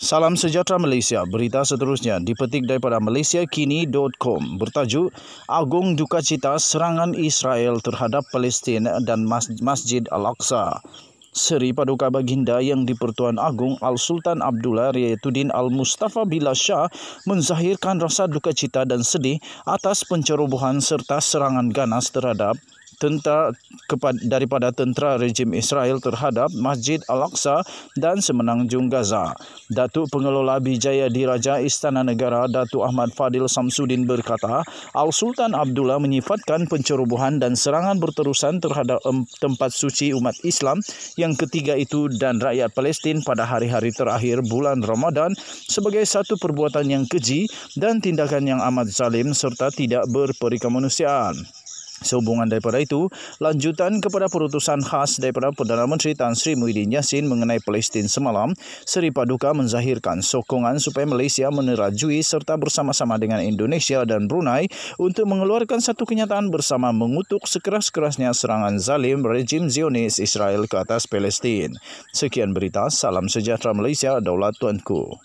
Salam sejahtera Malaysia. Berita seterusnya dipetik daripada malaysiakini.com bertajuk Agung Duka Cita Serangan Israel Terhadap Palestin dan Masjid Al-Aqsa. Seri Paduka Baginda yang Dipertuan Agung Al-Sultan Abdullah Riyatuddin Al-Mustafa Billah Shah menzahirkan rasa duka cita dan sedih atas pencerobohan serta serangan ganas terhadap tentara daripada tentera rejim Israel terhadap Masjid Al-Aqsa dan Semenanjung Gaza. Datuk Pengelola Bijaya Diraja Istana Negara Datuk Ahmad Fadil Samsudin berkata, Al-Sultan Abdullah menyifatkan pencerobohan dan serangan berterusan terhadap tempat suci umat Islam yang ketiga itu dan rakyat Palestin pada hari-hari terakhir bulan Ramadan sebagai satu perbuatan yang keji dan tindakan yang amat zalim serta tidak berperikemanusiaan. Sehubungan daripada itu, lanjutan kepada perutusan khas daripada Perdana Menteri Tan Sri Muhyiddin Yassin mengenai Palestin semalam, Seri Paduka menzahirkan sokongan supaya Malaysia menerajui serta bersama-sama dengan Indonesia dan Brunei untuk mengeluarkan satu kenyataan bersama mengutuk sekeras-kerasnya serangan zalim rejim Zionis Israel ke atas Palestin. Sekian berita, salam sejahtera Malaysia, Daulat Tuanku.